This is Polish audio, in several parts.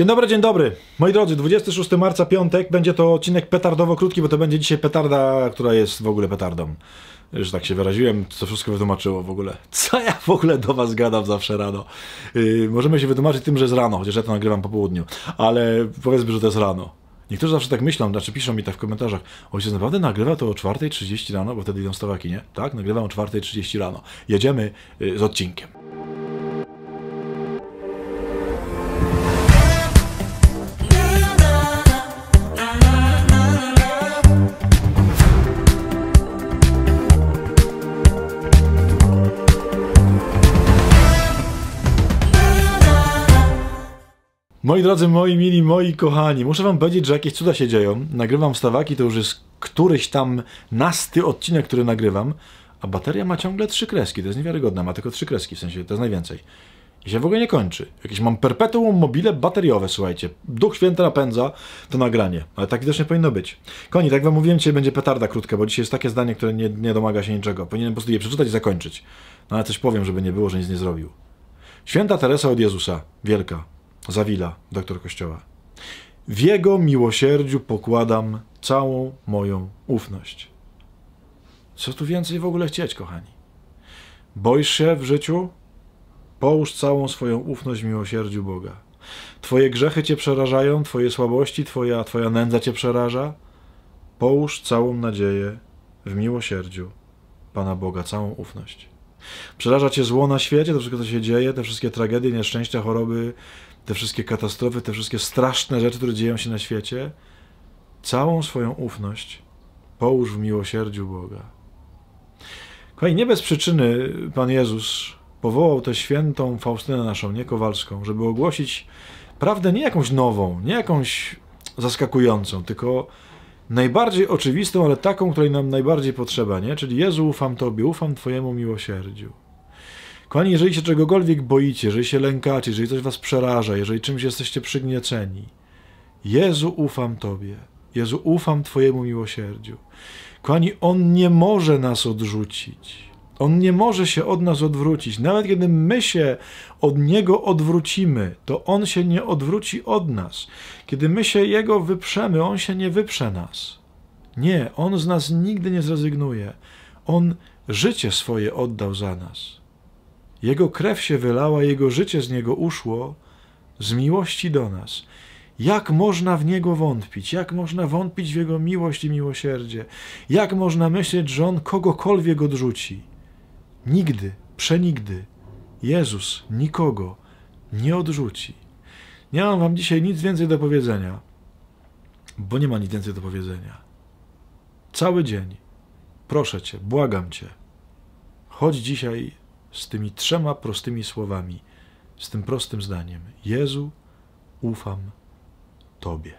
Dzień dobry, dzień dobry. Moi drodzy, 26 marca, piątek, będzie to odcinek petardowo krótki, bo to będzie dzisiaj petarda, która jest w ogóle petardą. Już tak się wyraziłem, co wszystko wytłumaczyło w ogóle. Co ja w ogóle do was gadam zawsze rano? Yy, możemy się wytłumaczyć tym, że jest rano, chociaż ja to nagrywam po południu, ale powiedzmy, że to jest rano. Niektórzy zawsze tak myślą, znaczy piszą mi tak w komentarzach, ojciec naprawdę nagrywa to o 4.30 rano, bo wtedy idą stawaki, nie? Tak, nagrywam o 4.30 rano. Jedziemy y, z odcinkiem. Moi drodzy, moi mili, moi kochani, muszę wam powiedzieć, że jakieś cuda się dzieją. Nagrywam wstawaki, to już jest któryś tam nasty odcinek, który nagrywam, a bateria ma ciągle trzy kreski, to jest niewiarygodne, ma tylko trzy kreski, w sensie to jest najwięcej. I się w ogóle nie kończy. Jakieś mam perpetuum mobile bateriowe, słuchajcie. Duch święty napędza to nagranie, ale tak widocznie powinno być. Koni, tak wam mówiłem, dzisiaj będzie petarda krótka, bo dzisiaj jest takie zdanie, które nie, nie domaga się niczego. Powinienem po prostu je przeczytać i zakończyć. No ale coś powiem, żeby nie było, że nic nie zrobił. Święta Teresa od Jezusa, wielka, Zawila doktor Kościoła. W Jego miłosierdziu pokładam całą moją ufność. Co tu więcej w ogóle chcieć, kochani? Boisz się w życiu? Połóż całą swoją ufność w miłosierdziu Boga. Twoje grzechy cię przerażają, twoje słabości, twoja, twoja nędza cię przeraża. Połóż całą nadzieję w miłosierdziu Pana Boga, całą ufność. Przeraża cię zło na świecie, to wszystko, co się dzieje, te wszystkie tragedie, nieszczęścia, choroby, te wszystkie katastrofy, te wszystkie straszne rzeczy, które dzieją się na świecie, całą swoją ufność połóż w miłosierdziu Boga. Kochani, nie bez przyczyny Pan Jezus powołał tę świętą Faustynę naszą, nie Kowalską, żeby ogłosić prawdę nie jakąś nową, nie jakąś zaskakującą, tylko najbardziej oczywistą, ale taką, której nam najbardziej potrzeba, nie? Czyli Jezu, ufam Tobie, ufam Twojemu miłosierdziu. Kochani, jeżeli się czegokolwiek boicie, jeżeli się lękacie, jeżeli coś was przeraża, jeżeli czymś jesteście przygnieceni, Jezu, ufam Tobie. Jezu, ufam Twojemu miłosierdziu. Kochani, On nie może nas odrzucić. On nie może się od nas odwrócić. Nawet kiedy my się od Niego odwrócimy, to On się nie odwróci od nas. Kiedy my się Jego wyprzemy, On się nie wyprze nas. Nie, On z nas nigdy nie zrezygnuje. On życie swoje oddał za nas. Jego krew się wylała, Jego życie z Niego uszło z miłości do nas. Jak można w Niego wątpić? Jak można wątpić w Jego miłość i miłosierdzie? Jak można myśleć, że On kogokolwiek odrzuci? Nigdy, przenigdy Jezus nikogo nie odrzuci. Nie mam Wam dzisiaj nic więcej do powiedzenia, bo nie ma nic więcej do powiedzenia. Cały dzień, proszę Cię, błagam Cię, chodź dzisiaj z tymi trzema prostymi słowami, z tym prostym zdaniem: Jezu, ufam Tobie.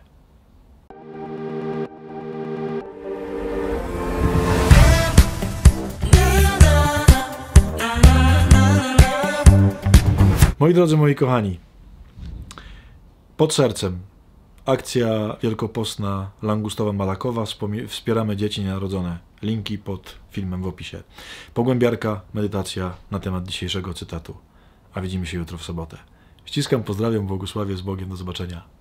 Moi drodzy, moi kochani, pod sercem akcja wielkopostna Langustowa Malakowa. Wspieramy dzieci narodzone Linki pod filmem w opisie. Pogłębiarka, medytacja na temat dzisiejszego cytatu. A widzimy się jutro w sobotę. Ściskam, pozdrawiam, błogosławię, z Bogiem, do zobaczenia.